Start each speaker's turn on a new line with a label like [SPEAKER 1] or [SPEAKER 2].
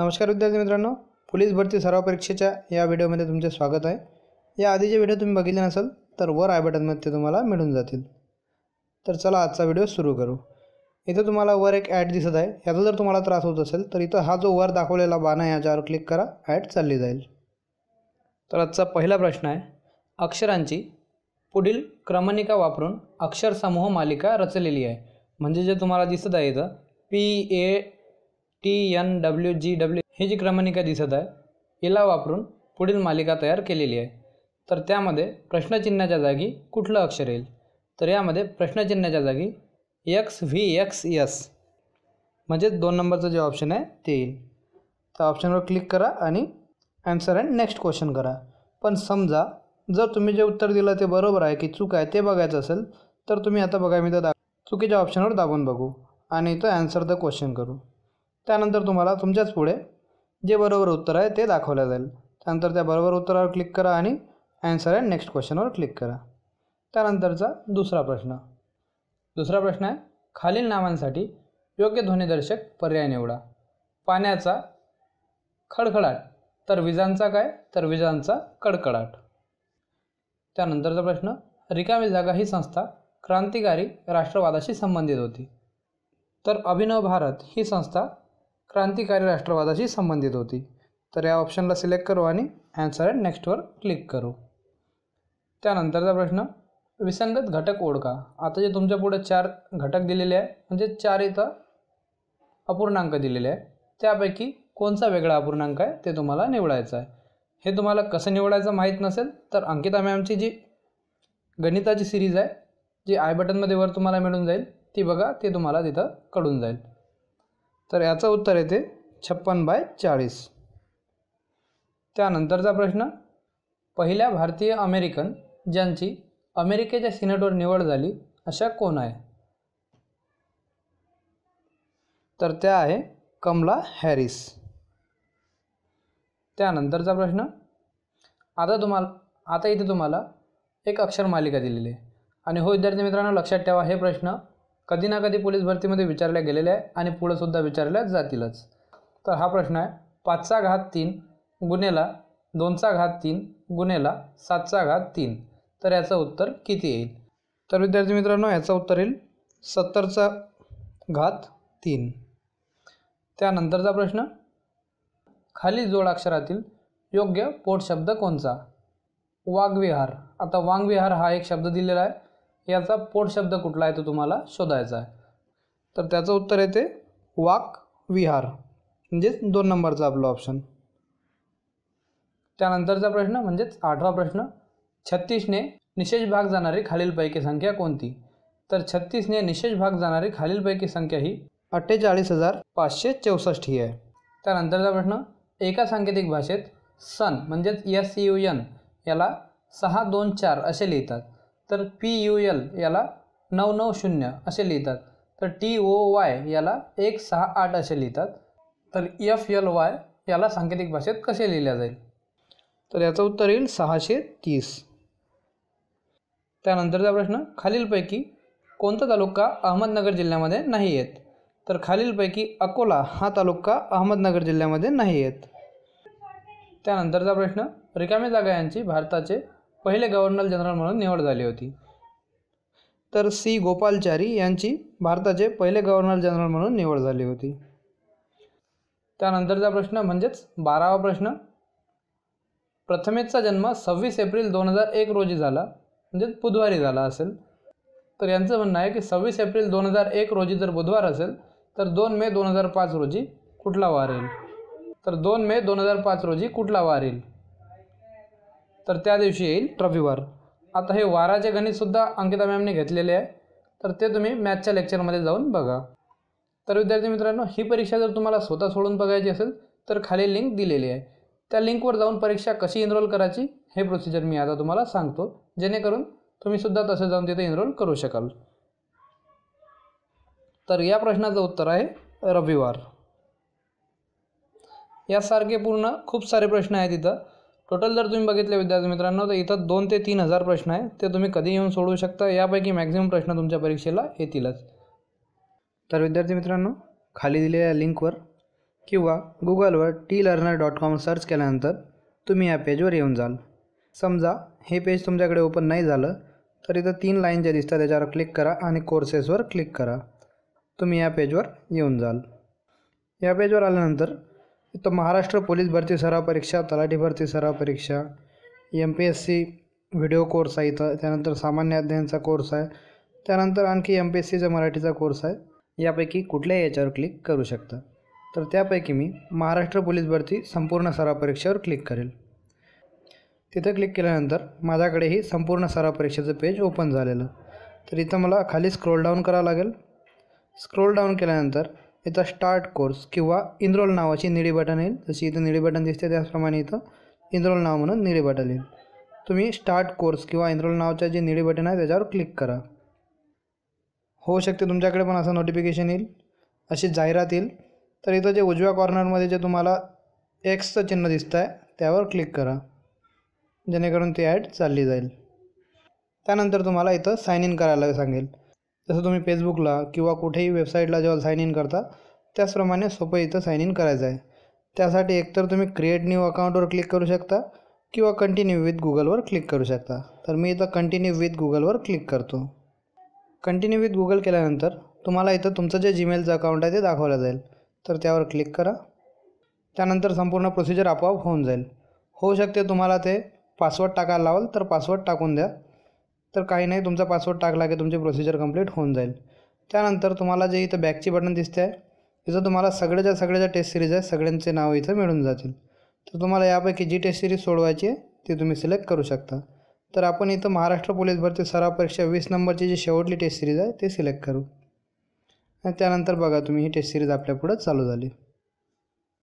[SPEAKER 1] नमस्कार विद्यार्थी मित्रांनो पोलीस भरती सराव परीक्षेच्या या व्हिडिओमध्ये तुमचे स्वागत आहे या आधीचे व्हिडिओ तुम्ही बघितले नसेल तर वर आय बटनमध्ये ते तुम्हाला मिळून जातील तर चला आजचा व्हिडिओ सुरू करू इथं तुम्हाला वर एक ॲड दिसत आहे याचा जर तुम्हाला त्रास होत असेल तर इथं हा जो वर दाखवलेला बाण आहे याच्यावर क्लिक करा ॲड चालली जाईल तर आजचा पहिला प्रश्न आहे अक्षरांची पुढील क्रमणिका वापरून अक्षरसमूह मालिका रचलेली आहे म्हणजे जे तुम्हाला दिसत आहे इथं P A T N W G W ही जी क्रमणिका दिसत आहे हिला वापरून पुढील मालिका तयार केलेली आहे तर त्यामध्ये प्रश्नचिन्हाच्या जागी कुठलं अक्षर येईल तर यामध्ये प्रश्नचिन्हाच्या जागी एक्स व्ही एक्स एस म्हणजेच दोन नंबरचं जे ऑप्शन आहे ते येईल त्या ऑप्शनवर क्लिक करा आणि ॲन्सर अँड नेक्स्ट क्वेश्चन करा पण समजा जर तुम्ही जे उत्तर दिलं ते बरोबर आहे की चूक आहे ते बघायचं असेल तर तुम्ही आता बघा मी तर दा चुकीच्या ऑप्शनवर दाबून बघू आणि तो ॲन्सर द क्वेश्चन करू त्यानंतर तुम्हाला तुमच्याच पुढे जे बरोबर उत्तर आहे ते दाखवलं जाईल त्यानंतर त्या बरोबर उत्तरावर क्लिक करा आणि ॲन्सर आहे नेक्स्ट क्वेश्चनवर क्लिक करा त्यानंतरचा दुसरा प्रश्न दुसरा प्रश्न आहे खालील नावांसाठी योग्य ध्वनिदर्शक पर्याय निवडा पाण्याचा खडखडाट तर विजांचा काय तर विजांचा कडकडाट त्यानंतरचा प्रश्न रिकामी जागा ही संस्था क्रांतिकारी राष्ट्रवादाशी संबंधित होती तर अभिनव भारत ही संस्था क्रांतिकारी राष्ट्रवादाशी संबंधित होती तर या ऑप्शनला सिलेक्ट करू आणि ॲन्सर नेक्स्टवर क्लिक करू त्यानंतरचा प्रश्न विसंगत घटक ओळखा आता जे तुमच्या पुढे चार घटक दिलेले आहे म्हणजे चार इथं अपूर्णांक दिलेले आहे त्यापैकी कोणचा वेगळा अपूर्णांक आहे ते तुम्हाला निवडायचं आहे हे तुम्हाला कसं निवडायचं माहीत नसेल तर अंकिता मॅमची जी गणिताची सिरीज आहे जी आय बटनमध्ये वर तुम्हाला मिळून जाईल ती बघा ते तुम्हाला तिथं कळून जाईल तर याचं उत्तर येते छप्पन बाय चाळीस त्यानंतरचा प्रश्न पहिल्या भारतीय अमेरिकन ज्यांची अमेरिकेच्या सिनेटवर निवड झाली अशा कोण आहे तर त्या आहे कमला हॅरिस त्यानंतरचा प्रश्न आता तुम्हाला आता इथे तुम्हाला एक अक्षर मालिका दिलेली आहे आणि हो विद्यार्थी मित्रांनो लक्षात ठेवा हे प्रश्न कधी ना कधी पोलीस भरतीमध्ये विचारल्या गेलेल्या आहे आणि पुढंसुद्धा विचारल्या जातीलच तर हा प्रश्न आहे पाचचा घात तीन गुन्हेला दोनचा घात तीन गुन्हेला सातचा घात तीन तर याचं उत्तर किती येईल तर विद्यार्थी मित्रांनो याचं उत्तर येईल सत्तरचा घात तीन त्यानंतरचा प्रश्न खाली जोडाक्षरातील योग्य पोटशब्द कोणचा विहार आता विहार हा एक शब्द दिलेला आहे याचा पोट शब्द कुठला आहे तो तुम्हाला शोधायचा आहे तर त्याचं उत्तर येते वाक विहार म्हणजेच दोन नंबरचा आपला ऑप्शन त्यानंतरचा प्रश्न म्हणजेच आठवा प्रश्न छत्तीसने निशेष भाग जाणारी खालीलपैकी संख्या कोणती तर छत्तीसने निशेष भाग जाणारी खालीलपैकी संख्या ही अठ्ठेचाळीस हजार पाचशे चौसष्ट ही आहे त्यानंतरचा प्रश्न एका सांकेतिक भाषेत सन म्हणजेच एस यू एन याला सहा दोन चार असे लिहितात तर पी यू एल याला नऊ नऊ शून्य असे लिहितात तर टी ओ वाय याला एक सहा आठ असे लिहितात तर एफ एल वाय याला सांकेतिक भाषेत कसे लिहिले जाईल तर याचं उत्तर येईल सहाशे तीस त्यानंतरचा प्रश्न खालीलपैकी कोणता तालुका अहमदनगर जिल्ह्यामध्ये नाही येत तर खालीलपैकी अकोला हा तालुका अहमदनगर जिल्ह्यामध्ये नाही येत त्यानंतरचा प्रश्न रिकामी जागा यांची भारताचे पहिले गव्हर्नर जनरल म्हणून निवड झाली होती तर सी गोपालचारी यांची भारताचे पहिले गव्हर्नर जनरल म्हणून निवड झाली होती त्यानंतरचा प्रश्न म्हणजेच बारावा प्रश्न प्रथमेचा जन्म सव्वीस एप्रिल दोन हजार एक रोजी झाला म्हणजेच बुधवारी झाला असेल तर यांचं म्हणणं आहे की सव्वीस एप्रिल दोन हजार एक रोजी जर बुधवार असेल तर दोन मे दोन हजार पाच रोजी कुठला वार येईल तर दोन मे दोन हजार पाच रोजी कुठला वार येईल तर त्या दिवशी येईल रविवार आता हे वाराचे गणितसुद्धा अंकिता मॅमने घेतलेले आहे तर ते तुम्ही मॅथच्या लेक्चरमध्ये जाऊन बघा तर विद्यार्थी मित्रांनो ही परीक्षा जर तुम्हाला स्वतः सोडून बघायची असेल तर खाली लिंक दिलेली आहे त्या लिंकवर जाऊन परीक्षा कशी एनरोल करायची हे प्रोसिजर मी आता तुम्हाला सांगतो जेणेकरून तुम्हीसुद्धा तसे जाऊन तिथे एनरोल करू शकाल तर या प्रश्नाचं उत्तर आहे रविवार यासारखे पूर्ण खूप सारे प्रश्न आहेत तिथं टोटल जर तुम्ही बघितले विद्यार्थी मित्रांनो तर इथं दोन ते तीन हजार प्रश्न आहे ते तुम्ही कधी येऊन सोडवू शकता यापैकी मॅक्झिमम प्रश्न तुमच्या परीक्षेला येतीलच तर विद्यार्थी मित्रांनो खाली दिलेल्या लिंकवर किंवा गुगलवर T learner dot com search केल्यानंतर तुम्ही या पेजवर येऊन जाल समजा हे पेज तुमच्याकडे ओपन नाही झालं तर इथं तीन लाईन जे दिसतात त्याच्यावर क्लिक करा आणि कोर्सेसवर क्लिक करा तुम्ही या पेजवर येऊन जाल या पेजवर आल्यानंतर इथं महाराष्ट्र पोलीस भरती सराव परीक्षा तलाठी भरती सराव परीक्षा M P S C video course आहे इथं त्यानंतर सामान्य अध्ययनचा कोर्स आहे त्यानंतर आणखी एम पी एस सीचा मराठीचा कोर्स आहे यापैकी कुठल्याही याच्यावर क्लिक करू शकता तर त्यापैकी मी महाराष्ट्र पोलीस भरती संपूर्ण सराव परीक्षेवर क्लिक करेल तिथं क्लिक केल्यानंतर माझ्याकडे ही संपूर्ण सराव परीक्षेचं पेज ओपन झालेलं तर इथं मला खाली स्क्रोल डाऊन करावं लागेल स्क्रोल डाऊन केल्यानंतर याचा स्टार्ट कोर्स किंवा इनरोल नावाची निळी बटन येईल जशी इथं निळी बटन दिसते त्याचप्रमाणे इथं इनरोल नाव म्हणून निळी बटन येईल तुम्ही स्टार्ट कोर्स किंवा इनरोल नावच्या जे निळी बटन आहे त्याच्यावर क्लिक करा होऊ शकते तुमच्याकडे पण असं नोटिफिकेशन येईल अशी जाहिरात येईल तर इथं जे उजव्या कॉर्नरमध्ये जे तुम्हाला एक्सचं चिन्ह दिसतं आहे त्यावर क्लिक करा जेणेकरून ती ॲड चालली जाईल त्यानंतर तुम्हाला इथं साइन इन करायला सांगेल जसं तुम्ही फेसबुकला किंवा कुठेही वेबसाईटला जेव्हा साईन इन करता त्याचप्रमाणे सोपं इथं साईन इन करायचं आहे त्यासाठी एकतर तुम्ही क्रिएट न्यू अकाउंटवर क्लिक करू शकता किंवा कंटिन्यू विथ गुगलवर क्लिक करू शकता तर मी इथं कंटिन्यू विथ गुगलवर क्लिक करतो कंटिन्यू विथ गुगल केल्यानंतर तुम्हाला इथं तुमचं जे जीमेलचं अकाउंट आहे ते दाखवलं जाईल तर त्यावर क्लिक करा त्यानंतर संपूर्ण प्रोसिजर आपोआप होऊन जाईल होऊ शकते तुम्हाला ते पासवर्ड टाकायला लावाल तर पासवर्ड टाकून द्या तर काही नाही तुमचा पासवर्ड टाकला की तुमची प्रोसिजर कंप्लीट होऊन जाईल त्यानंतर तुम्हाला जे इथं बॅकची बटन दिसते आहे तिथं तुम्हाला सगळ्याच्या सगळ्या ज्या टेस्ट सिरीज आहे सगळ्यांचे नाव इथं मिळून जातील तर तुम्हाला यापैकी जी टेस्ट सिरीज सोडवायची आहे ती तुम्ही सिलेक्ट करू शकता तर आपण इथं महाराष्ट्र पोलीस भरती सराव परीक्षा वीस नंबरची जी शेवटली टेस्ट सिरीज आहे ते सिलेक्ट करू आणि त्यानंतर बघा तुम्ही ही टेस्ट सिरीज आपल्यापुढं चालू झाली